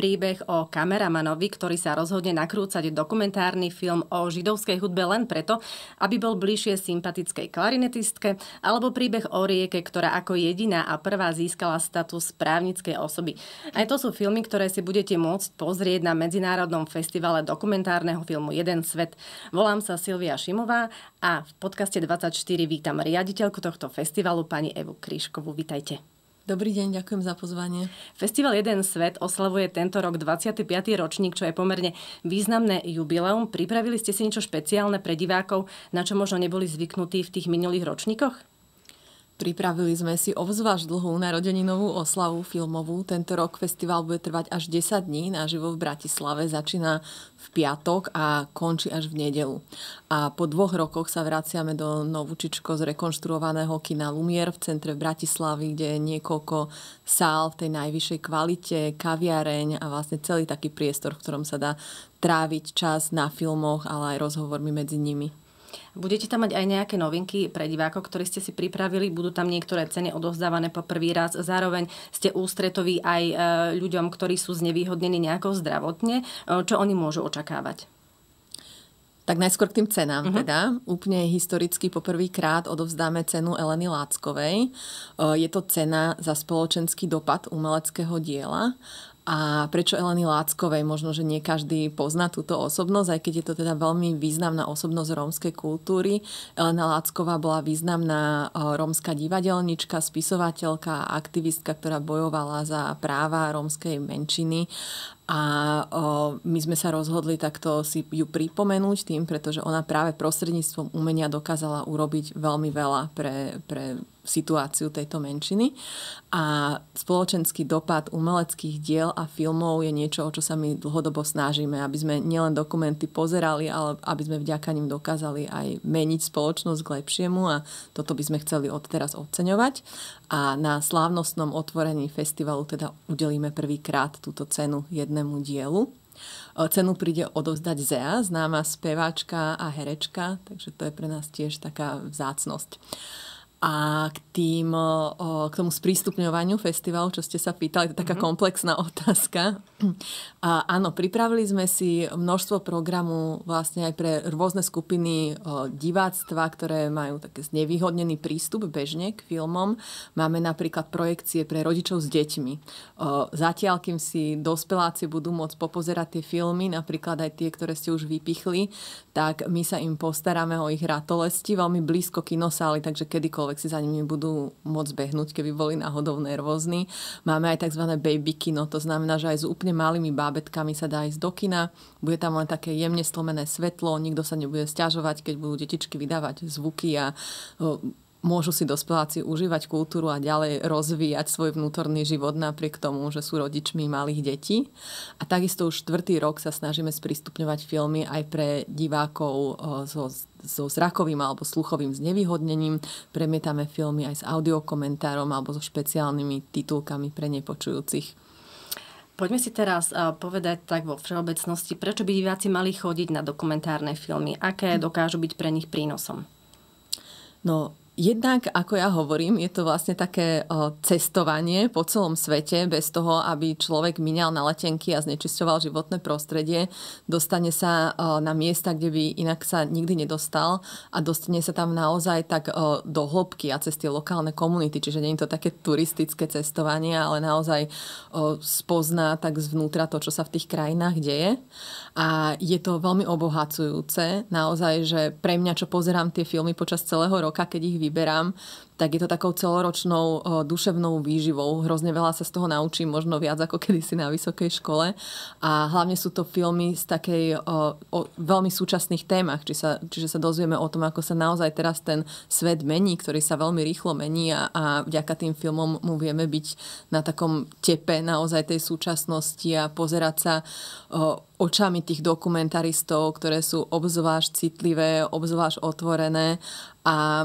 Príbeh o kameramanovi, ktorý sa rozhodne nakrúcať dokumentárny film o židovskej hudbe len preto, aby bol bližšie sympatickej klarinetistke, alebo príbeh o rieke, ktorá ako jediná a prvá získala status právnickej osoby. Aj to sú filmy, ktoré si budete môcť pozrieť na Medzinárodnom festivale dokumentárneho filmu Jeden svet. Volám sa Silvia Šimová a v podcaste 24 vítam riaditeľku tohto festivalu pani Evu Kryškovú. Vítajte. Dobrý deň, ďakujem za pozvanie. Festival Jeden svet oslavuje tento rok 25. ročník, čo je pomerne významné jubileum. Pripravili ste si niečo špeciálne pre divákov, na čo možno neboli zvyknutí v tých minulých ročníkoch? Pripravili sme si obzvlášť dlhú narodeninovú oslavu filmovú. Tento rok festival bude trvať až 10 dní naživo v Bratislave. Začína v piatok a končí až v nedelu. A po dvoch rokoch sa vraciame do novúčičko zrekonštruovaného kina Lumier v centre v Bratislavy, kde je niekoľko sál v tej najvyššej kvalite, kaviareň a vlastne celý taký priestor, v ktorom sa dá tráviť čas na filmoch, ale aj rozhovormi medzi nimi. Budete tam mať aj nejaké novinky pre divákov, ktoré ste si pripravili. Budú tam niektoré ceny odovzdávané po prvý raz. Zároveň ste ústretoví aj e, ľuďom, ktorí sú znevýhodnení nejako zdravotne. E, čo oni môžu očakávať? Tak najskôr k tým cenám uh-huh. teda. Úplne historicky poprvýkrát odovzdáme cenu Eleny Láckovej. E, je to cena za spoločenský dopad umeleckého diela a prečo Eleny Láckovej. Možno, že nie každý pozná túto osobnosť, aj keď je to teda veľmi významná osobnosť rómskej kultúry. Elena Lácková bola významná e, rómska divadelnička, spisovateľka a aktivistka, ktorá bojovala za práva rómskej menšiny a o, e, my sme sa rozhodli takto si ju pripomenúť tým, pretože ona práve prostredníctvom umenia dokázala urobiť veľmi veľa pre, pre situáciu tejto menšiny. A spoločenský dopad umeleckých diel a filmov je niečo, o čo sa my dlhodobo snažíme, aby sme nielen dokumenty pozerali, ale aby sme vďaka nim dokázali aj meniť spoločnosť k lepšiemu a toto by sme chceli odteraz oceňovať. A na slávnostnom otvorení festivalu teda udelíme prvýkrát túto cenu jednému dielu. E, cenu príde odovzdať Zea, známa speváčka a herečka, takže to je pre nás tiež taká vzácnosť. A k, tým, k tomu sprístupňovaniu festivalu, čo ste sa pýtali, to je taká mm-hmm. komplexná otázka. A áno, pripravili sme si množstvo programu vlastne aj pre rôzne skupiny diváctva, ktoré majú také znevýhodnený prístup bežne k filmom. Máme napríklad projekcie pre rodičov s deťmi. Zatiaľ, kým si dospeláci budú môcť popozerať tie filmy, napríklad aj tie, ktoré ste už vypichli, tak my sa im postaráme o ich ratolesti veľmi blízko kinosály, takže kedykoľvek akokoľvek si za nimi budú môcť behnúť, keby boli náhodou nervózni. Máme aj tzv. baby kino, to znamená, že aj s úplne malými bábetkami sa dá ísť do kina. Bude tam len také jemne stlmené svetlo, nikto sa nebude stiažovať, keď budú detičky vydávať zvuky a môžu si dospeláci užívať kultúru a ďalej rozvíjať svoj vnútorný život napriek tomu, že sú rodičmi malých detí. A takisto už štvrtý rok sa snažíme sprístupňovať filmy aj pre divákov e, so, so zrakovým alebo sluchovým znevýhodnením. Premietame filmy aj s audiokomentárom alebo so špeciálnymi titulkami pre nepočujúcich. Poďme si teraz e, povedať tak vo všeobecnosti, prečo by diváci mali chodiť na dokumentárne filmy? Aké dokážu byť pre nich prínosom? No, Jednak, ako ja hovorím, je to vlastne také cestovanie po celom svete bez toho, aby človek minial na letenky a znečisťoval životné prostredie. Dostane sa na miesta, kde by inak sa nikdy nedostal a dostane sa tam naozaj tak do hĺbky a cez tie lokálne komunity. Čiže nie je to také turistické cestovanie, ale naozaj spozná tak zvnútra to, čo sa v tých krajinách deje. A je to veľmi obohacujúce. Naozaj, že pre mňa, čo pozerám tie filmy počas celého roka, keď ich vyberám, tak je to takou celoročnou eh, duševnou výživou. Hrozne veľa sa z toho naučím, možno viac ako kedysi na vysokej škole. A hlavne sú to filmy z takej o, eh, o veľmi súčasných témach, či sa, čiže sa dozvieme o tom, ako sa naozaj teraz ten svet mení, ktorý sa veľmi rýchlo mení a, a vďaka tým filmom mu vieme byť na takom tepe naozaj tej súčasnosti a pozerať sa o, eh, očami tých dokumentaristov, ktoré sú obzvlášť citlivé, obzvlášť otvorené a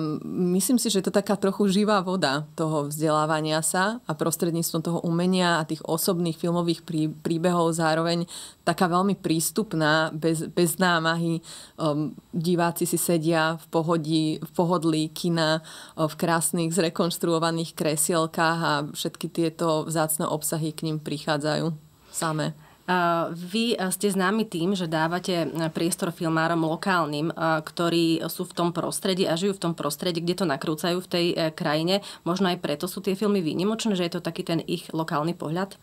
myslím si, že je to taká trochu živá voda toho vzdelávania sa a prostredníctvom toho umenia a tých osobných filmových príbehov zároveň taká veľmi prístupná, bez, bez námahy. Um, diváci si sedia v, pohodí, v pohodlí kina, e, v krásnych zrekonštruovaných kresielkách a všetky tieto vzácne obsahy k ním prichádzajú samé. Eh, vy eh, ste známi tým, že dávate eh, priestor filmárom lokálnym, ktorí sú v tom prostredí a žijú v tom prostredí, kde to nakrúcajú v tej krajine. Možno aj preto sú tie filmy výnimočné, že je to taký ten ich lokálny pohľad?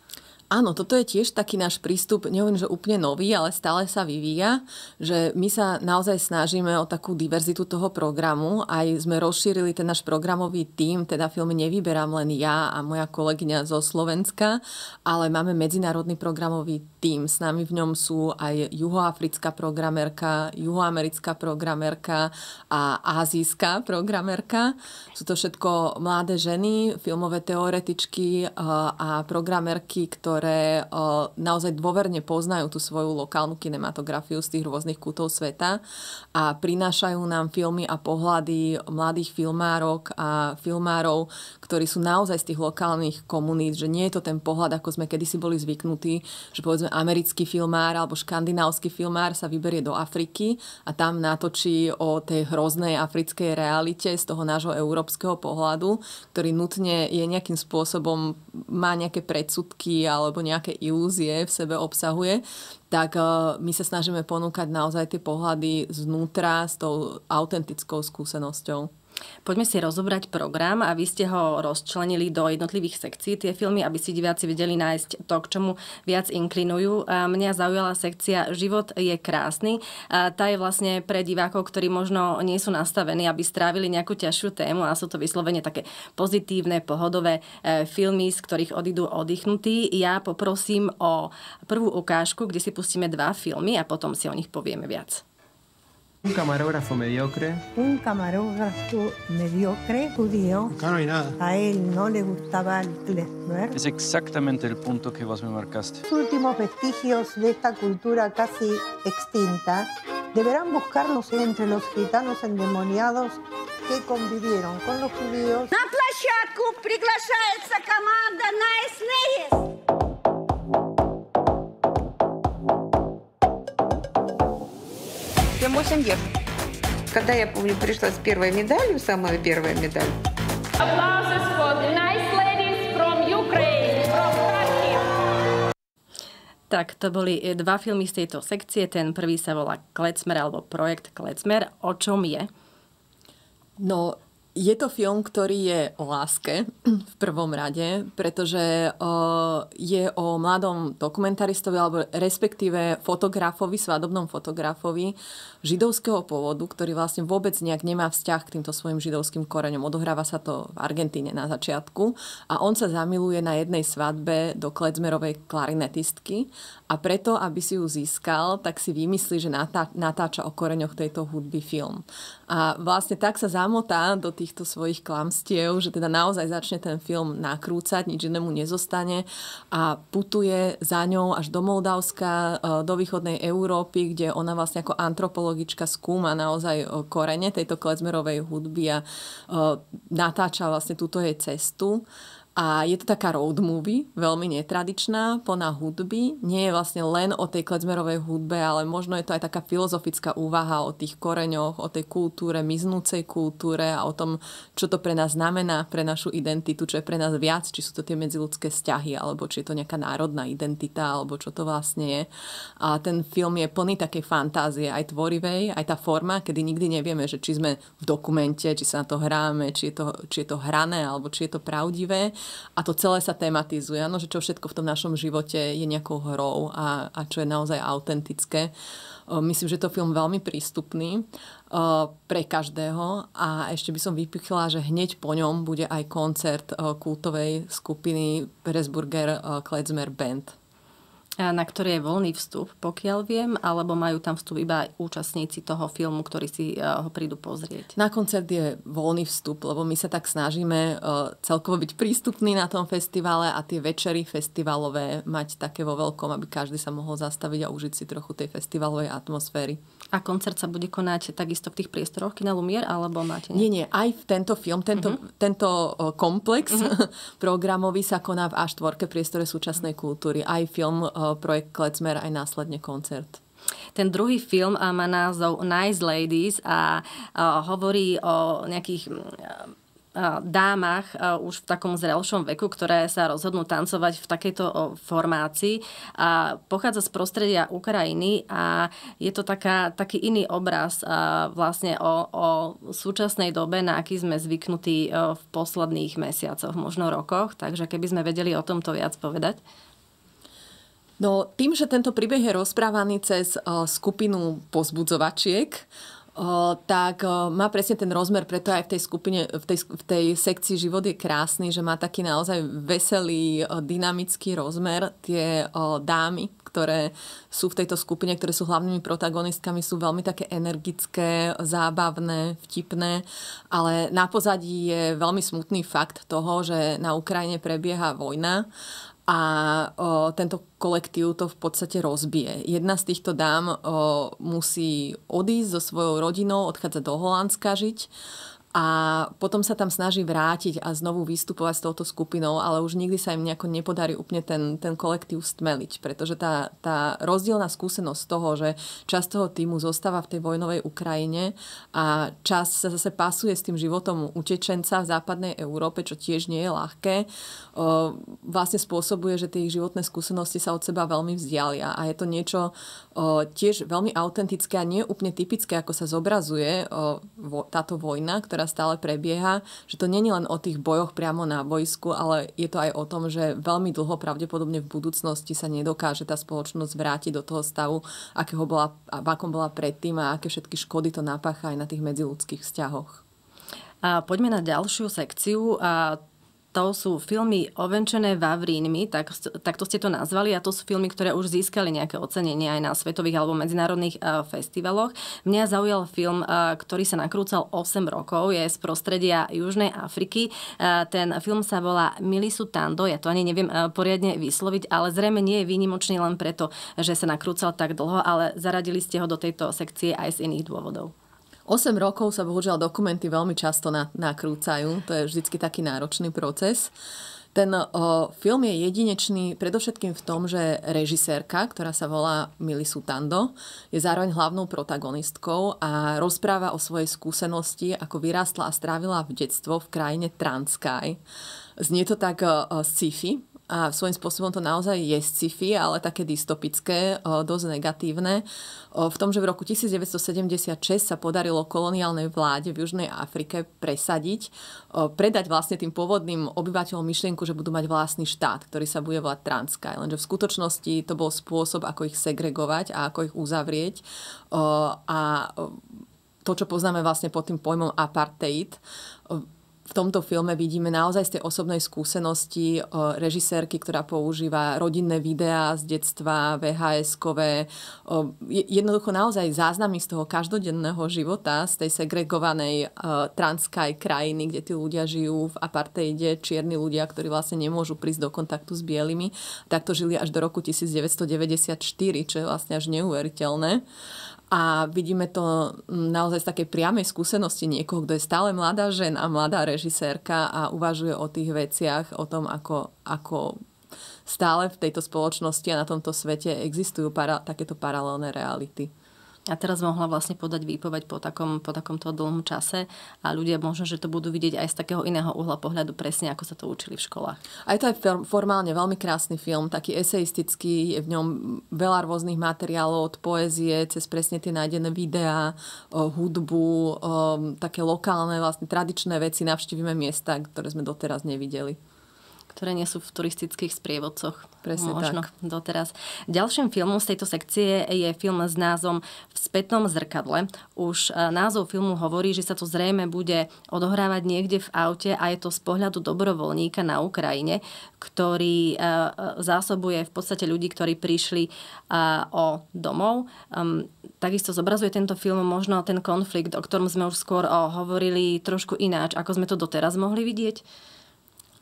Áno, toto je tiež taký náš prístup, neviem, že úplne nový, ale stále sa vyvíja, že my sa naozaj snažíme o takú diverzitu toho programu. Aj sme rozšírili ten náš programový tím, teda filmy nevyberám len ja a moja kolegyňa zo Slovenska, ale máme medzinárodný programový tým. S nami v ňom sú aj juhoafrická programerka, juhoamerická programerka a azijská programerka. Sú to všetko mladé ženy, filmové teoretičky eh, a programerky, ktoré eh, naozaj dôverne poznajú tú svoju lokálnu kinematografiu z tých rôznych kútov sveta a prinášajú nám filmy a pohľady mladých filmárok a filmárov, ktorí sú naozaj z tých lokálnych komunít, že nie je to ten pohľad, ako sme kedysi boli zvyknutí, že povedzme americký filmár alebo škandinávsky filmár sa vyberie do Afriky a tam natočí o tej hroznej africkej realite z toho nášho európskeho pohľadu, ktorý nutne je nejakým spôsobom, má nejaké predsudky alebo nejaké ilúzie v sebe obsahuje, tak e, my sa snažíme ponúkať naozaj tie pohľady znútra s tou autentickou skúsenosťou. Poďme si rozobrať program a vy ste ho rozčlenili do jednotlivých sekcií tie filmy, aby si diváci vedeli nájsť to, k čomu viac inklinujú. A mňa zaujala sekcia Život je krásny. A tá je vlastne pre divákov, ktorí možno nie sú nastavení, aby strávili nejakú ťažšiu tému a sú to vyslovene také pozitívne, pohodové e, filmy, z ktorých odídu oddychnutí. Ja poprosím o prvú ukážku, kde si pustíme dva filmy a potom si o nich povieme viac. Un camarógrafo mediocre. Un camarógrafo mediocre judío. Acá no hay nada. A él no le gustaba el Klezmer. Es exactamente el punto que vos me marcaste. Los últimos vestigios de esta cultura casi extinta deberán buscarlos entre los gitanos endemoniados que convivieron con los judíos. На площадку приглашается команда Nice мой сеньер. Когда я, помню, пришла с первой медалью, самая первая медаль. Tak to boli e, dva filmy z tejto sekcie. Ten prvý sa volá Klecmer alebo projekt Klecmer. O čom je? No, je to film, ktorý je o láske v prvom rade, pretože je o mladom dokumentaristovi alebo respektíve fotografovi, svadobnom fotografovi židovského pôvodu, ktorý vlastne vôbec nejak nemá vzťah k týmto svojim židovským koreňom. Odohráva sa to v Argentíne na začiatku a on sa zamiluje na jednej svadbe do kledzmerovej klarinetistky a preto, aby si ju získal, tak si vymyslí, že natáča o koreňoch tejto hudby film. A vlastne tak sa zamotá do tých týchto svojich klamstiev, že teda naozaj začne ten film nakrúcať, nič inému nezostane a putuje za ňou až do Moldavska, e, do východnej Európy, kde ona vlastne ako antropologička skúma naozaj e, korene tejto klezmerovej hudby a e, natáča vlastne túto jej cestu. A je to taká road movie, veľmi netradičná, plná hudby. Nie je vlastne len o tej klezmerovej hudbe, ale možno je to aj taká filozofická úvaha o tých koreňoch, o tej kultúre, miznúcej kultúre a o tom, čo to pre nás znamená, pre našu identitu, čo je pre nás viac, či sú to tie medziludské vzťahy, alebo či je to nejaká národná identita, alebo čo to vlastne je. A ten film je plný takej fantázie, aj tvorivej, aj tá forma, kedy nikdy nevieme, že či sme v dokumente, či sa na to hráme, či je to, či je to hrané, alebo či je to pravdivé a to celé sa tematizuje, no, že čo všetko v tom našom živote je nejakou hrou a, a čo je naozaj autentické. Myslím, že to film veľmi prístupný pre každého a ešte by som vypichla, že hneď po ňom bude aj koncert kultovej skupiny Presburger Klezmer Band na ktoré je voľný vstup, pokiaľ viem, alebo majú tam vstup iba účastníci toho filmu, ktorí si ho prídu pozrieť. Na koncert je voľný vstup, lebo my sa tak snažíme e, celkovo byť prístupní na tom festivale a tie večery festivalové mať také vo veľkom, aby každý sa mohol zastaviť a užiť si trochu tej festivalovej atmosféry. A koncert sa bude konať takisto v tých priestoroch Kina Lumier, alebo máte... Nie, nie, aj v tento film, tento, uh-huh. tento komplex uh-huh. programový sa koná v A4 priestore súčasnej kultúry. Aj film projekt Klecmer aj následne koncert. Ten druhý film eh, má názov Nice Ladies a eh, hovorí o nejakých mm, eh, dámach už v takom zrelšom veku, ktoré sa rozhodnú tancovať v takejto formácii. A pochádza z prostredia Ukrajiny a je to taká, taký iný obraz vlastne o, o súčasnej dobe, na aký sme zvyknutí v posledných mesiacoch, možno rokoch. Takže keby sme vedeli o tomto viac povedať. No tým, že tento príbeh je rozprávaný cez eh, skupinu pozbudzovačiek, O, eh, tak o, eh, má presne ten rozmer, preto aj v tej skupine, v tej, v tej sekcii život je krásny, že má taký naozaj veselý, o, dynamický rozmer. Tie o, dámy, ktoré sú v tejto skupine, ktoré sú hlavnými protagonistkami, sú veľmi také energické, zábavné, vtipné, ale na pozadí je veľmi smutný fakt toho, že na Ukrajine prebieha vojna a o, tento kolektív to v podstate rozbije. Jedna z týchto dám o, musí odísť so svojou rodinou, odchádzať do Holandska žiť a potom sa tam snaží vrátiť a znovu vystupovať s touto skupinou, ale už nikdy sa im nejako nepodarí úplne ten, ten kolektív stmeliť, pretože tá, tá rozdielna skúsenosť toho, že časť toho týmu zostáva v tej vojnovej Ukrajine a čas sa zase pasuje s tým životom utečenca v západnej Európe, čo tiež nie je ľahké, vlastne spôsobuje, že tie ich životné skúsenosti sa od seba veľmi vzdialia a je to niečo tiež veľmi autentické a nie úplne typické, ako sa zobrazuje vo, táto vojna, ktorá stále prebieha, že to není len o tých bojoch priamo na vojsku, ale je to aj o tom, že veľmi dlho pravdepodobne v budúcnosti sa nedokáže tá spoločnosť vrátiť do toho stavu, akého bola, v akom bola predtým a aké všetky škody to napácha aj na tých medziludských vzťahoch. A poďme na ďalšiu sekciu. A to sú filmy ovenčené vavrínmi, tak, tak to ste to nazvali a to sú filmy, ktoré už získali nejaké ocenenie aj na svetových alebo medzinárodných uh, festivaloch. Mňa zaujal film, uh, ktorý sa nakrúcal 8 rokov, je z prostredia Južnej Afriky. Uh, ten film sa volá Milisu Tando, ja to ani neviem uh, poriadne vysloviť, ale zrejme nie je výnimočný len preto, že sa nakrúcal tak dlho, ale zaradili ste ho do tejto sekcie aj z iných dôvodov. 8 rokov sa bohužiaľ dokumenty veľmi často nakrúcajú, to je vždycky taký náročný proces. Ten o, film je jedinečný predovšetkým v tom, že režisérka, ktorá sa volá Mili Sutando, je zároveň hlavnou protagonistkou a rozpráva o svojej skúsenosti, ako vyrástla a strávila v detstvo v krajine Transkaj. Znie to tak o, sci-fi, a svojím spôsobom to naozaj je sci-fi, ale také dystopické, dosť negatívne, v tom, že v roku 1976 sa podarilo koloniálnej vláde v Južnej Afrike presadiť, predať vlastne tým pôvodným obyvateľom myšlienku, že budú mať vlastný štát, ktorý sa bude volať Transkaj. Lenže v skutočnosti to bol spôsob, ako ich segregovať a ako ich uzavrieť. A to, čo poznáme vlastne pod tým pojmom apartheid, v tomto filme vidíme naozaj z tej osobnej skúsenosti e, režisérky, ktorá používa rodinné videá z detstva, VHS-kové, e, jednoducho naozaj záznamy z toho každodenného života, z tej segregovanej e, transkaj krajiny, kde tí ľudia žijú v apartheide, čierni ľudia, ktorí vlastne nemôžu prísť do kontaktu s bielými, takto žili až do roku 1994, čo je vlastne až neuveriteľné. A vidíme to mm, naozaj z takej priamej skúsenosti niekoho, kto je stále mladá žena, mladá režisérka a uvažuje o tých veciach, o tom, ako, ako stále v tejto spoločnosti a na tomto svete existujú para, takéto paralelné reality a teraz mohla vlastne podať výpoveď po, takom, po takomto dlhom čase a ľudia možno, že to budú vidieť aj z takého iného uhla pohľadu presne, ako sa to učili v školách. A to je formálne veľmi krásny film, taký eseistický, je v ňom veľa rôznych materiálov od poézie, cez presne tie nájdené videá, hudbu, také lokálne, vlastne tradičné veci, navštívime miesta, ktoré sme doteraz nevideli ktoré nie sú v turistických sprievodcoch. Presne možno tak. doteraz. Ďalším filmom z tejto sekcie je film s názvom V spätnom zrkadle. Už e, názov filmu hovorí, že sa to zrejme bude odohrávať niekde v aute a je to z pohľadu dobrovoľníka na Ukrajine, ktorý e, e, zásobuje v podstate ľudí, ktorí prišli o domov. Takisto zobrazuje tento film možno ten konflikt, o ktorom sme už skôr hovorili trošku ináč, ako sme to doteraz mohli vidieť.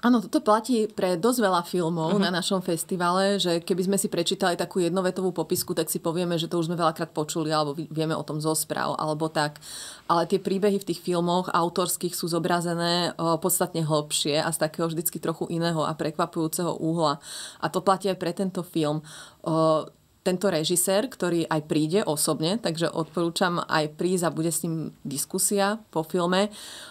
Áno, toto platí pre dosť veľa filmov uh-huh. na našom festivale, že keby sme si prečítali takú jednovetovú popisku, tak si povieme, že to už sme veľakrát počuli alebo vieme o tom zo správ alebo tak. Ale tie príbehy v tých filmoch autorských sú zobrazené o, podstatne hlbšie a z takého vždycky trochu iného a prekvapujúceho úhla. A to platí aj pre tento film. O, tento režisér, ktorý aj príde osobne, takže odporúčam aj prísť a bude s ním diskusia po filme. Uh,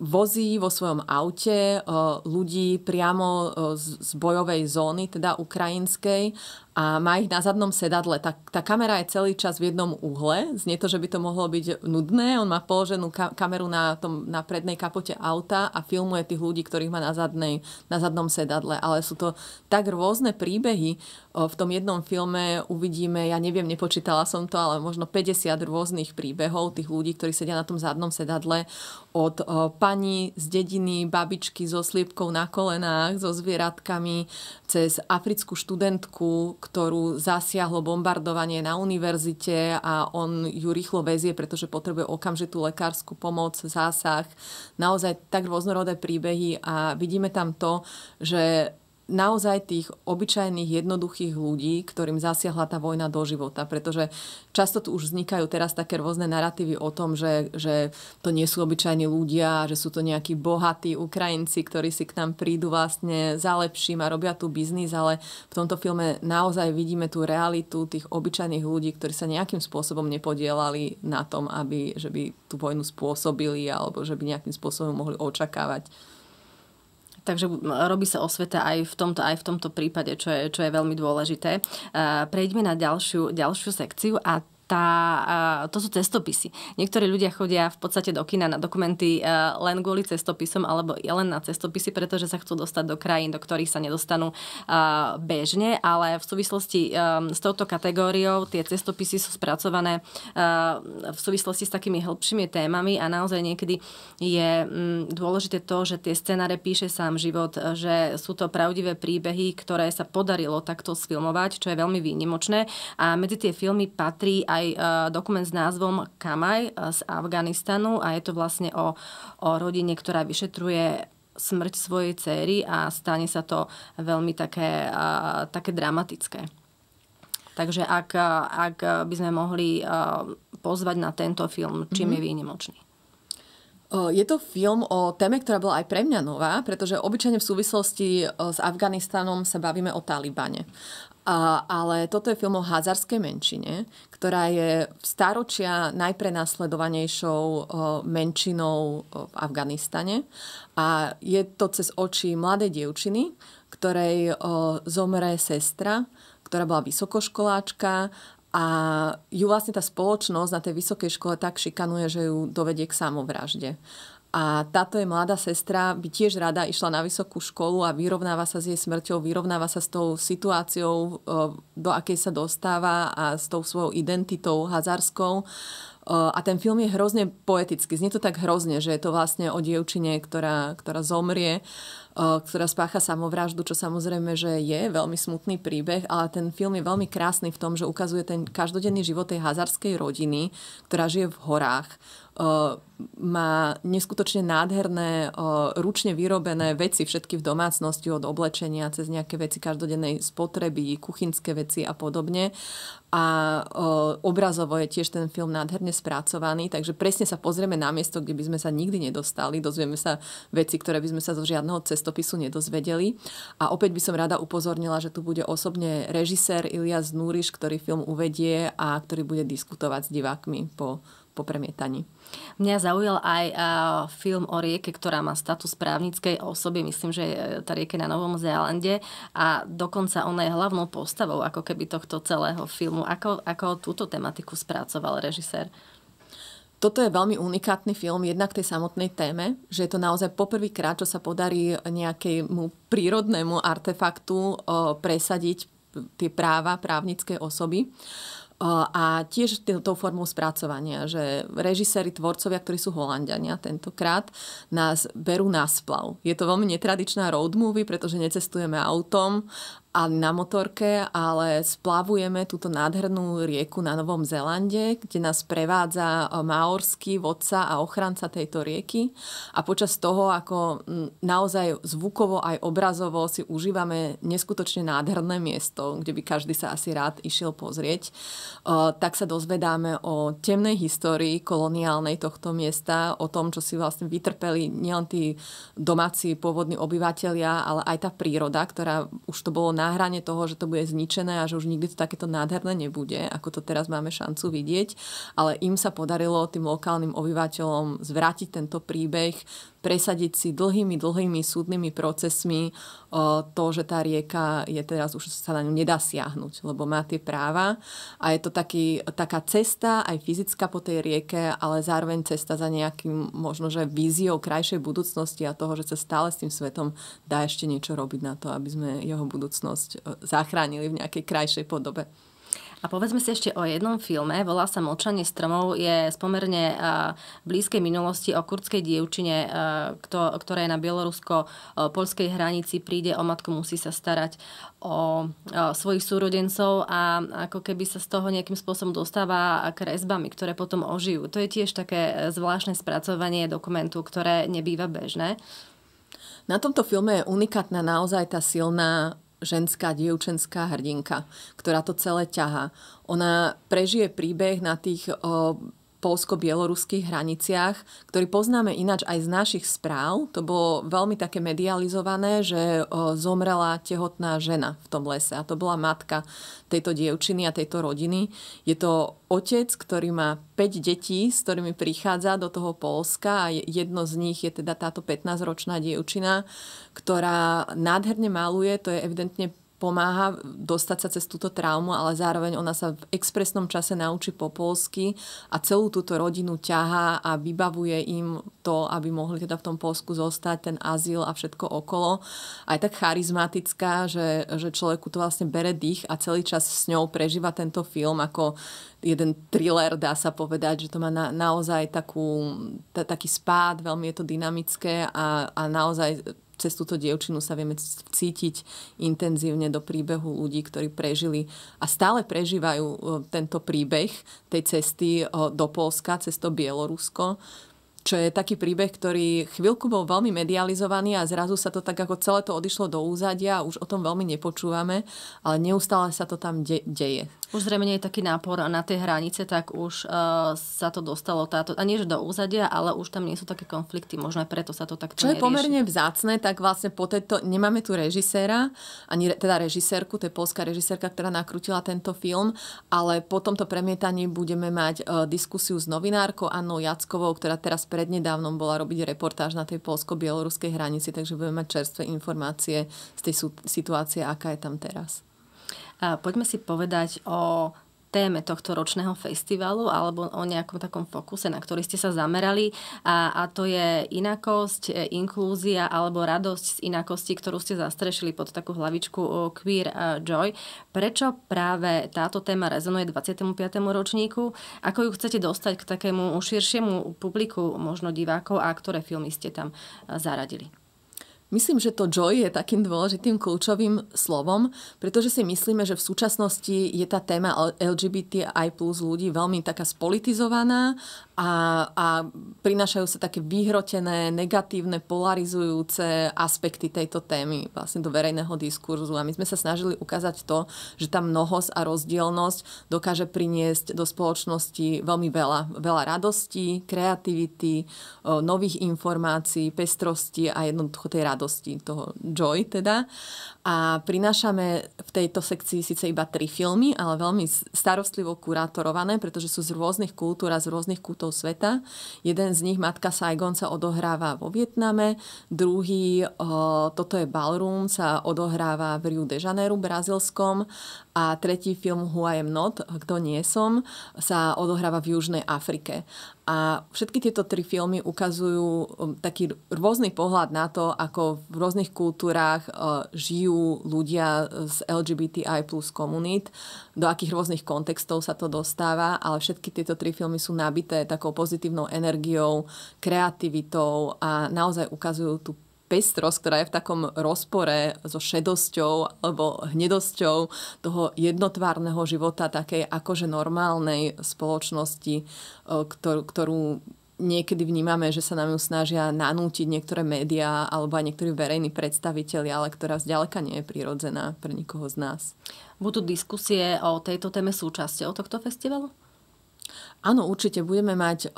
vozí vo svojom aute e, ľudí priamo e, z bojovej zóny, teda ukrajinskej, a má ich na zadnom sedadle. Tá, tá kamera je celý čas v jednom uhle. Znie to, že by to mohlo byť nudné. On má položenú ka- kameru na, tom, na prednej kapote auta a filmuje tých ľudí, ktorých má na, zadnej, na zadnom sedadle. Ale sú to tak rôzne príbehy. O, v tom jednom filme uvidíme, ja neviem, nepočítala som to, ale možno 50 rôznych príbehov tých ľudí, ktorí sedia na tom zadnom sedadle. Od o, pani z dediny, babičky so sliepkou na kolenách, so zvieratkami, cez africkú študentku, ktorú zasiahlo bombardovanie na univerzite a on ju rýchlo vezie, pretože potrebuje okamžitú lekárskú pomoc, zásah. Naozaj tak rôznorodé príbehy a vidíme tam to, že naozaj tých obyčajných, jednoduchých ľudí, ktorým zasiahla tá vojna do života. Pretože často tu už vznikajú teraz také rôzne narratívy o tom, že, že to nie sú obyčajní ľudia, že sú to nejakí bohatí Ukrajinci, ktorí si k nám prídu vlastne za lepším a robia tu biznis, ale v tomto filme naozaj vidíme tú realitu tých obyčajných ľudí, ktorí sa nejakým spôsobom nepodielali na tom, aby, že by tú vojnu spôsobili alebo že by nejakým spôsobom mohli očakávať takže robí sa osveta aj v tomto, aj v tomto prípade, čo je, čo je veľmi dôležité. Prejdeme na ďalšiu, ďalšiu sekciu a tá, eh, to sú cestopisy. Niektorí ľudia chodia v podstate do kina na dokumenty eh, len kvôli cestopisom alebo len na cestopisy, pretože sa chcú dostať do krajín, do ktorých sa nedostanú eh, bežne, ale v súvislosti s touto kategóriou tie cestopisy sú spracované v súvislosti s takými hĺbšími témami a naozaj niekedy je mm, dôležité to, že tie scenáre píše sám život, že sú to pravdivé príbehy, ktoré sa podarilo takto sfilmovať, čo je veľmi výnimočné a medzi tie filmy patrí aj aj e, dokument s názvom Kamaj e, z Afganistanu a je to vlastne o, o rodine, ktorá vyšetruje smrť svojej céry a stane sa to veľmi také, e, také dramatické. Takže ak, ak by sme mohli pozvať na tento film, čím mm-hmm. je mhm. výnimočný. Je to film o téme, ktorá bola aj pre mňa nová, pretože obyčajne v súvislosti s Afganistanom sa bavíme o Talibane ale toto je film o házarskej menšine, ktorá je v staročia najprenasledovanejšou menšinou v Afganistane. A je to cez oči mladej dievčiny, ktorej zomre sestra, ktorá bola vysokoškoláčka a ju vlastne tá spoločnosť na tej vysokej škole tak šikanuje, že ju dovedie k samovražde. A táto je mladá sestra, by tiež rada išla na vysokú školu a vyrovnáva sa s jej smrťou, vyrovnáva sa s tou situáciou, do akej sa dostáva a s tou svojou identitou hazarskou. A ten film je hrozne poetický. Znie to tak hrozne, že je to vlastne o dievčine, ktorá, ktorá zomrie, ktorá spácha samovraždu, čo samozrejme, že je veľmi smutný príbeh, ale ten film je veľmi krásny v tom, že ukazuje ten každodenný život tej hazarskej rodiny, ktorá žije v horách má neskutočne nádherné ručne vyrobené veci všetky v domácnosti od oblečenia cez nejaké veci každodennej spotreby, kuchynské veci a podobne. A obrazovo je tiež ten film nádherne spracovaný, takže presne sa pozrieme na miesto, kde by sme sa nikdy nedostali, dozvieme sa veci, ktoré by sme sa zo žiadneho cestopisu nedozvedeli. A opäť by som rada upozornila, že tu bude osobne režisér Ilias Núriš, ktorý film uvedie a ktorý bude diskutovať s divákmi po po premietaní. Mňa zaujal aj e, film o rieke, ktorá má status právnickej osoby, myslím, že e, tá rieka na Novom Zélande a dokonca ona je hlavnou postavou ako keby tohto celého filmu. Ako, ako túto tematiku spracoval režisér? Toto je veľmi unikátny film, jednak tej samotnej téme, že je to naozaj poprvýkrát, čo sa podarí nejakému prírodnému artefaktu e, presadiť tie práva právnickej osoby a tiež tou formou spracovania, že režiséri, tvorcovia, ktorí sú Holandiania tentokrát, nás berú na splav. Je to veľmi netradičná road movie, pretože necestujeme autom a na motorke, ale splavujeme túto nádhernú rieku na Novom Zelande, kde nás prevádza eh, maorský vodca a ochranca tejto rieky. A počas toho, ako naozaj zvukovo aj obrazovo si užívame neskutočne nádherné miesto, kde by každý sa asi rád išiel pozrieť, eh, tak sa dozvedáme o temnej histórii koloniálnej tohto miesta, o tom, čo si vlastne vytrpeli nielen tí domáci pôvodní obyvateľia, ale aj tá príroda, ktorá už to bolo na hrane toho, že to bude zničené a že už nikdy to takéto nádherné nebude, ako to teraz máme šancu vidieť, ale im sa podarilo tým lokálnym obyvateľom zvrátiť tento príbeh, presadiť si dlhými, dlhými súdnymi procesmi to, že tá rieka je teraz už sa na ňu nedá siahnuť, lebo má tie práva a je to taký, taká cesta aj fyzická po tej rieke, ale zároveň cesta za nejakým možno, že víziou krajšej budúcnosti a toho, že sa stále s tým svetom dá ešte niečo robiť na to, aby sme jeho budúcnosť zachránili v nejakej krajšej podobe. A povedzme si ešte o jednom filme, volá sa Mlčanie stromov, je z pomerne blízkej minulosti o kurdskej dievčine, ktorá je na bielorusko-polskej hranici, príde o matku, musí sa starať o svojich súrodencov a ako keby sa z toho nejakým spôsobom dostáva kresbami, ktoré potom ožijú. To je tiež také zvláštne spracovanie dokumentu, ktoré nebýva bežné. Na tomto filme je unikátna naozaj tá silná ženská, dievčenská hrdinka, ktorá to celé ťaha. Ona prežije príbeh na tých o, polsko-bieloruských hraniciach, ktorý poznáme ináč aj z našich správ. To bolo veľmi také medializované, že e, zomrela tehotná žena v tom lese a to bola matka tejto dievčiny a tejto rodiny. Je to otec, ktorý má 5 detí, s ktorými prichádza do toho Polska a jedno z nich je teda táto 15-ročná dievčina, ktorá nádherne maluje, to je evidentne pomáha dostať sa cez túto traumu, ale zároveň ona sa v expresnom čase naučí po polsky a celú túto rodinu ťahá a vybavuje im to, aby mohli teda v tom Polsku zostať, ten azyl a všetko okolo. Aj tak charizmatická, že, že človeku to vlastne bere dých a celý čas s ňou prežíva tento film ako jeden thriller, dá sa povedať, že to má na, naozaj takú, t- taký spád, veľmi je to dynamické a, a naozaj cez túto dievčinu sa vieme cítiť intenzívne do príbehu ľudí, ktorí prežili a stále prežívajú e, tento príbeh tej cesty e, do Polska, cez to Bielorusko čo je taký príbeh, ktorý chvíľku bol veľmi medializovaný a zrazu sa to tak ako celé to odišlo do úzadia a už o tom veľmi nepočúvame, ale neustále sa to tam de- deje. Už zrejme nie je taký nápor na tie hranice, tak už uh, sa to dostalo táto, a nie do úzadia, ale už tam nie sú také konflikty, možno aj preto sa to takto Čo nerieši. je pomerne vzácne, tak vlastne po tejto, nemáme tu režiséra, ani re, teda režisérku, to je polská režisérka, ktorá nakrutila tento film, ale po tomto premietaní budeme mať uh, diskusiu s novinárkou Annou Jackovou, ktorá teraz prednedávnom bola robiť reportáž na tej polsko-bieloruskej hranici, takže budeme mať čerstvé informácie z tej situácie, aká je tam teraz. Poďme si povedať o téme tohto ročného festivalu alebo o nejakom takom fokuse, na ktorý ste sa zamerali a, a to je inakosť, e, inklúzia alebo radosť z inakosti, ktorú ste zastrešili pod takú hlavičku e, Queer e, Joy. Prečo práve táto téma rezonuje 25. ročníku? Ako ju chcete dostať k takému širšiemu publiku, možno divákov a ktoré filmy ste tam zaradili? Myslím, že to joy je takým dôležitým kľúčovým slovom, pretože si myslíme, že v súčasnosti je tá téma LGBTI plus ľudí veľmi taká spolitizovaná a, a prinášajú sa také vyhrotené, negatívne, polarizujúce aspekty tejto témy vlastne do verejného diskurzu. A my sme sa snažili ukázať to, že tá mnohosť a rozdielnosť dokáže priniesť do spoločnosti veľmi veľa. Veľa radosti, kreativity, nových informácií, pestrosti a jednoducho tej radosti radosti, toho joy teda a prinášame v tejto sekcii síce iba tri filmy, ale veľmi starostlivo kurátorované, pretože sú z rôznych kultúr a z rôznych kútov sveta. Jeden z nich, Matka Saigon, sa odohráva vo Vietname, druhý, toto je Ballroom, sa odohráva v Rio de Janeiro, brazilskom a tretí film Who I am not, Kto nie som, sa odohráva v Južnej Afrike. A všetky tieto tri filmy ukazujú um, taký rôzny pohľad na to, ako v rôznych kultúrách žijú ľudia e, z LGBTI plus komunít, do akých rôznych kontextov sa to dostáva, ale všetky tieto tri filmy sú nabité takou pozitívnou energiou, kreativitou a naozaj ukazujú tú pestrosť, ktorá je v takom rozpore so šedosťou alebo hnedosťou toho jednotvárneho života takej akože normálnej spoločnosti, e, ktorú, ktorú niekedy vnímame, že sa nám ju snažia nanútiť niektoré médiá alebo aj niektorí verejní predstaviteľi, ale ktorá zďaleka nie je prirodzená pre nikoho z nás. Budú diskusie o tejto téme súčasťou tohto festivalu? Áno, určite budeme mať, eh,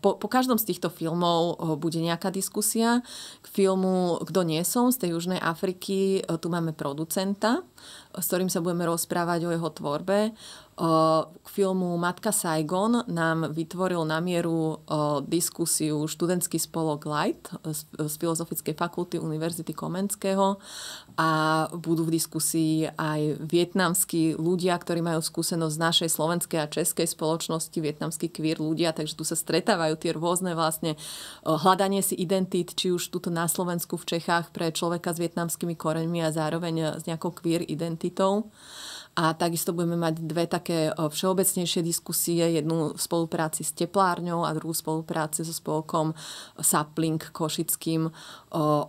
po, po každom z týchto filmov eh, bude nejaká diskusia. K filmu Kto nie som z tej Južnej Afriky, eh, tu máme producenta, s ktorým sa budeme rozprávať o jeho tvorbe. K filmu Matka Saigon nám vytvoril na mieru diskusiu študentský spolok Light z Filozofickej fakulty Univerzity Komenského a budú v diskusii aj vietnamskí ľudia, ktorí majú skúsenosť z našej slovenskej a českej spoločnosti, vietnamskí queer ľudia, takže tu sa stretávajú tie rôzne vlastne hľadanie si identit, či už tuto na Slovensku, v Čechách pre človeka s vietnamskými koreňmi a zároveň s nejakou queer identitou. A takisto budeme mať dve také všeobecnejšie diskusie, jednu v spolupráci s teplárňou a druhú v spolupráci so spolkom Sapling Košickým o,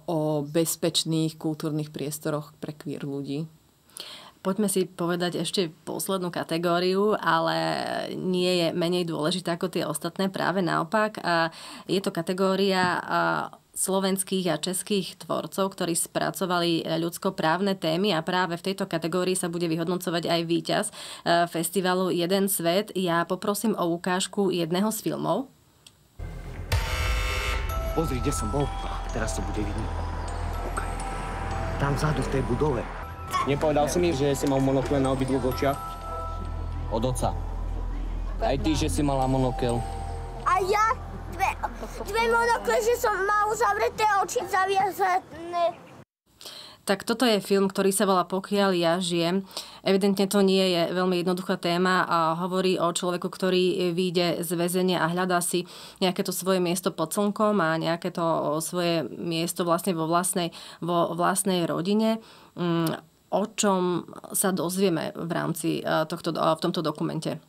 o bezpečných kultúrnych priestoroch pre queer ľudí. Poďme si povedať ešte poslednú kategóriu, ale nie je menej dôležitá ako tie ostatné, práve naopak. Je to kategória slovenských a českých tvorcov, ktorí spracovali e, ľudskoprávne témy a práve v tejto kategórii sa bude vyhodnocovať aj víťaz e, festivalu Jeden svet. Ja poprosím o ukážku jedného z filmov. Pozri, kde som bol. Teraz to bude vidno. Okay. Tam vzadu v tej budove. Nepovedal si mi, že si mal monokle na obi dvoch očiach? Od oca. Aj ty, že si mala monokel. A ja dve monokle, že som má uzavreté oči zaviazané. Tak toto je film, ktorý sa volá Pokiaľ ja žijem. Evidentne to nie je veľmi jednoduchá téma a hovorí o človeku, ktorý vyjde z väzenia a hľadá si nejaké to svoje miesto pod slnkom a nejaké to svoje miesto vlastne vo vlastnej, vo vlastnej rodine. Mm, o čom sa dozvieme v rámci eh, tohto, eh, v tomto dokumente?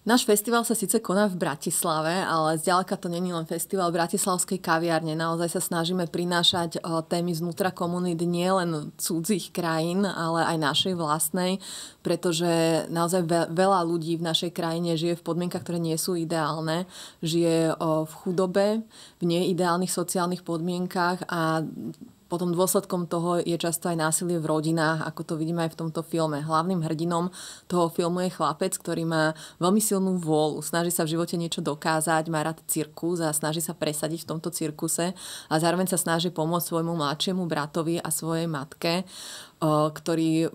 Náš festival sa síce koná v Bratislave, ale zďaleka to není len festival Bratislavskej kaviarne. Naozaj sa snažíme prinášať eh, témy znútra komunít nie len cudzích krajín, ale aj našej vlastnej, pretože naozaj veľa ľudí v našej krajine žije v podmienkach, ktoré nie sú ideálne. Žije eh, v chudobe, v neideálnych sociálnych podmienkach a potom dôsledkom toho je často aj násilie v rodinách, ako to vidíme aj v tomto filme. Hlavným hrdinom toho filmu je chlapec, ktorý má veľmi silnú vôľu, snaží sa v živote niečo dokázať, má rád cirkus a snaží sa presadiť v tomto cirkuse a zároveň sa snaží pomôcť svojmu mladšiemu bratovi a svojej matke, ktorý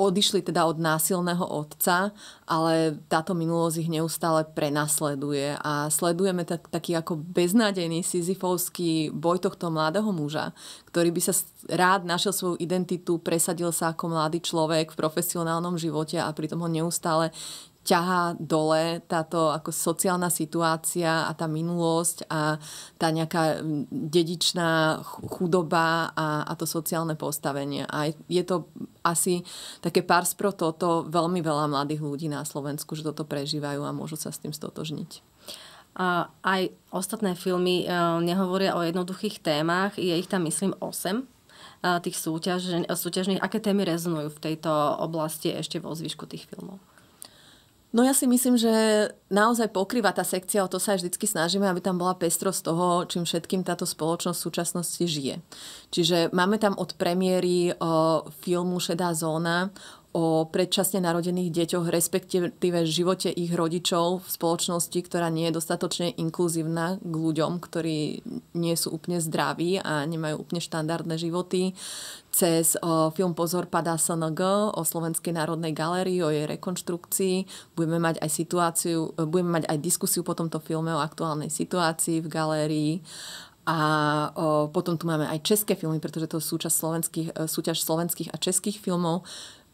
odišli teda od násilného otca, ale táto minulosť ich neustále prenasleduje a sledujeme tak, taký ako beznádejný sizifovský boj tohto mladého muža, ktorý by sa rád našiel svoju identitu, presadil sa ako mladý človek v profesionálnom živote a pritom ho neustále ťahá dole táto ako sociálna situácia a tá minulosť a tá nejaká dedičná chudoba a, a to sociálne postavenie. A je to asi také pár spro toto veľmi veľa mladých ľudí na Slovensku, že toto prežívajú a môžu sa s tým stotožniť. A aj ostatné filmy e, nehovoria o jednoduchých témach, je ich tam myslím 8 e, tých súťaž, súťažných, aké témy rezonujú v tejto oblasti ešte vo zvyšku tých filmov? No ja si myslím, že naozaj pokrýva tá sekcia, o to sa aj vždy snažíme, aby tam bola pestrosť toho, čím všetkým táto spoločnosť v súčasnosti žije. Čiže máme tam od premiéry o, filmu Šedá zóna o predčasne narodených deťoch, respektíve živote ich rodičov v spoločnosti, ktorá nie je dostatočne inkluzívna k ľuďom, ktorí nie sú úplne zdraví a nemajú úplne štandardné životy. Cez film Pozor padá SNG o Slovenskej národnej galérii, o jej rekonštrukcii. Budeme mať aj situáciu, budeme mať aj diskusiu po tomto filme o aktuálnej situácii v galérii. A o, potom tu máme aj české filmy, pretože to je súčasť slovenských, súťaž slovenských a českých filmov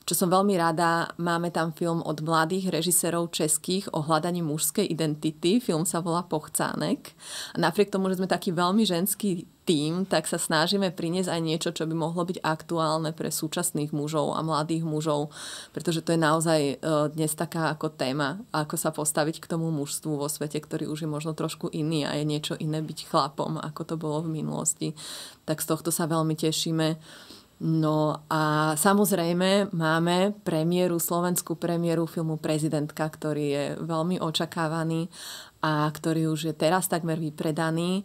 čo som veľmi rada. Máme tam film od mladých režisérov českých o hľadaní mužskej identity. Film sa volá Pochcánek. A napriek tomu, že sme taký veľmi ženský tým, tak sa snažíme priniesť aj niečo, čo by mohlo byť aktuálne pre súčasných mužov a mladých mužov, pretože to je naozaj e, dnes taká ako téma, ako sa postaviť k tomu mužstvu vo svete, ktorý už je možno trošku iný a je niečo iné byť chlapom, ako to bolo v minulosti. Tak z tohto sa veľmi tešíme. No a samozrejme máme premiéru, slovenskú premiéru filmu Prezidentka, ktorý je veľmi očakávaný a ktorý už je teraz takmer vypredaný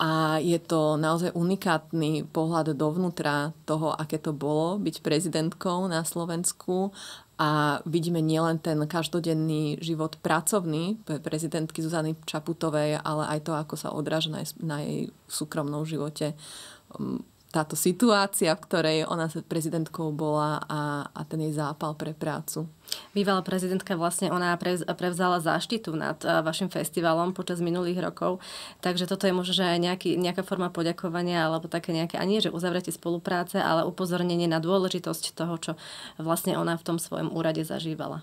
a je to naozaj unikátny pohľad dovnútra toho, aké to bolo byť prezidentkou na Slovensku a vidíme nielen ten každodenný život pracovný prezidentky Zuzany Čaputovej, ale aj to, ako sa odráža na jej, súkromnom živote táto situácia, v ktorej ona prezidentkou bola a, a ten jej zápal pre prácu. Bývalá prezidentka vlastne ona prevzala záštitu nad eh, vašim festivalom počas minulých rokov, takže toto je možno, že aj nejaký, nejaká forma poďakovania alebo také nejaké, a nie, že uzavretie spolupráce, ale upozornenie na dôležitosť toho, čo vlastne ona v tom svojom úrade zažívala.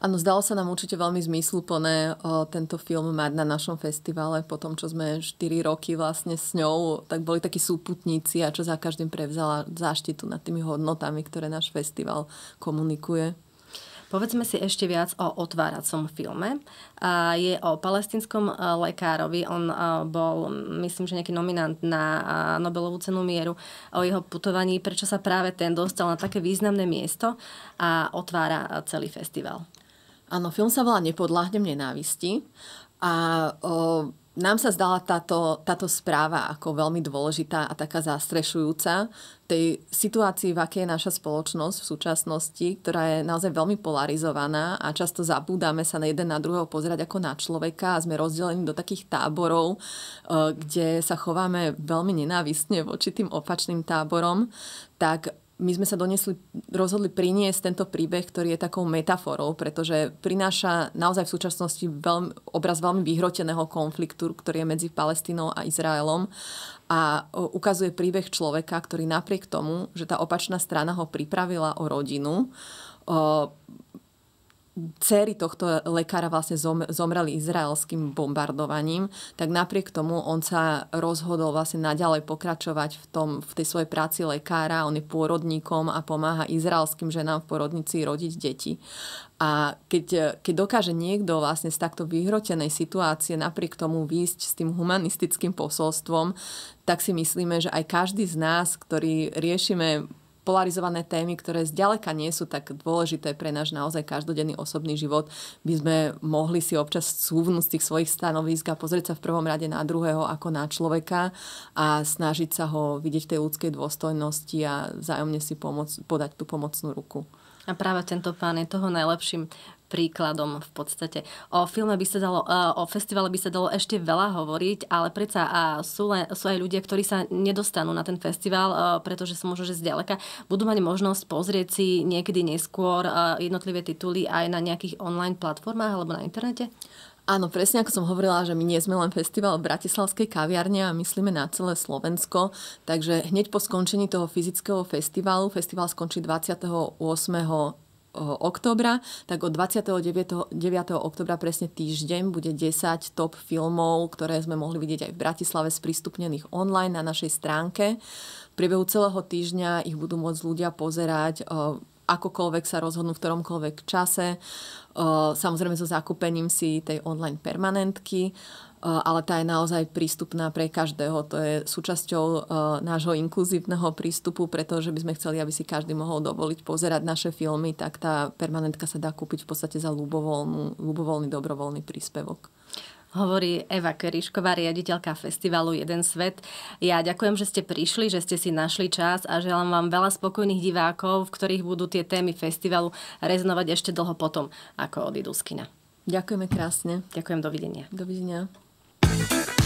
Áno, zdalo sa nám určite veľmi zmysluplné o, tento film mať na našom festivale. Po tom, čo sme 4 roky vlastne s ňou, tak boli takí súputníci a čo za každým prevzala záštitu nad tými hodnotami, ktoré náš festival komunikuje. Povedzme si ešte viac o otváracom filme. Je o palestinskom e, lekárovi. On e, bol, myslím, že nejaký nominant na e, Nobelovú cenu mieru. O jeho putovaní, prečo sa práve ten dostal na také významné miesto a otvára celý festival. Áno, film sa volá Nepodláhnem nenávisti a o, nám sa zdala táto, táto správa ako veľmi dôležitá a taká zastrešujúca tej situácii, v akej je naša spoločnosť v súčasnosti, ktorá je naozaj veľmi polarizovaná a často zabúdame sa na jeden na druhého pozerať ako na človeka a sme rozdelení do takých táborov, kde sa chováme veľmi nenávistne voči tým opačným táborom, tak my sme sa donesli, rozhodli priniesť tento príbeh, ktorý je takou metaforou, pretože prináša naozaj v súčasnosti veľmi, obraz veľmi vyhroteného konfliktu, ktorý je medzi Palestínou a Izraelom a e, ukazuje príbeh človeka, ktorý napriek tomu, že tá opačná strana ho pripravila o rodinu, Cery tohto lekára vlastne zomreli izraelským bombardovaním, tak napriek tomu on sa rozhodol vlastne naďalej pokračovať v, tom, v tej svojej práci lekára. On je pôrodníkom a pomáha izraelským ženám v porodnici rodiť deti. A keď, keď dokáže niekto vlastne z takto vyhrotenej situácie napriek tomu výjsť s tým humanistickým posolstvom, tak si myslíme, že aj každý z nás, ktorý riešime polarizované témy, ktoré zďaleka nie sú tak dôležité pre náš naozaj každodenný osobný život, by sme mohli si občas súvnúť z tých svojich stanovisk a pozrieť sa v prvom rade na druhého ako na človeka a snažiť sa ho vidieť tej ľudskej dôstojnosti a vzájomne si pomôcť, podať tú pomocnú ruku. A práve tento pán je toho najlepším príkladom v podstate. O filme by sa dalo, e, o festivale by sa dalo ešte veľa hovoriť, ale predsa sú, len, sú aj ľudia, ktorí sa nedostanú na ten festival, e, pretože sú možno, že zďaleka. Budú mať možnosť pozrieť si niekedy neskôr e, jednotlivé tituly aj na nejakých online platformách alebo na internete? Áno, presne ako som hovorila, že my nie sme len festival v Bratislavskej kaviarne a myslíme na celé Slovensko, takže hneď po skončení toho fyzického festivalu, festival skončí 28 oktobra, tak od 29. 9. oktobra presne týždeň bude 10 top filmov, ktoré sme mohli vidieť aj v Bratislave sprístupnených online na našej stránke. V priebehu celého týždňa ich budú môcť ľudia pozerať akokoľvek sa rozhodnú v ktoromkoľvek čase. E, samozrejme so zakúpením si tej online permanentky, e, ale tá je naozaj prístupná pre každého. To je súčasťou e, nášho inkluzívneho prístupu, pretože by sme chceli, aby si každý mohol dovoliť pozerať naše filmy, tak tá permanentka sa dá kúpiť v podstate za ľubovoľný dobrovoľný príspevok hovorí Eva Kerišková, riaditeľka festivalu Jeden svet. Ja ďakujem, že ste prišli, že ste si našli čas a želám vám veľa spokojných divákov, v ktorých budú tie témy festivalu rezonovať ešte dlho potom, ako odídu z kina. Ďakujeme krásne. Ďakujem, dovidenia. Dovidenia.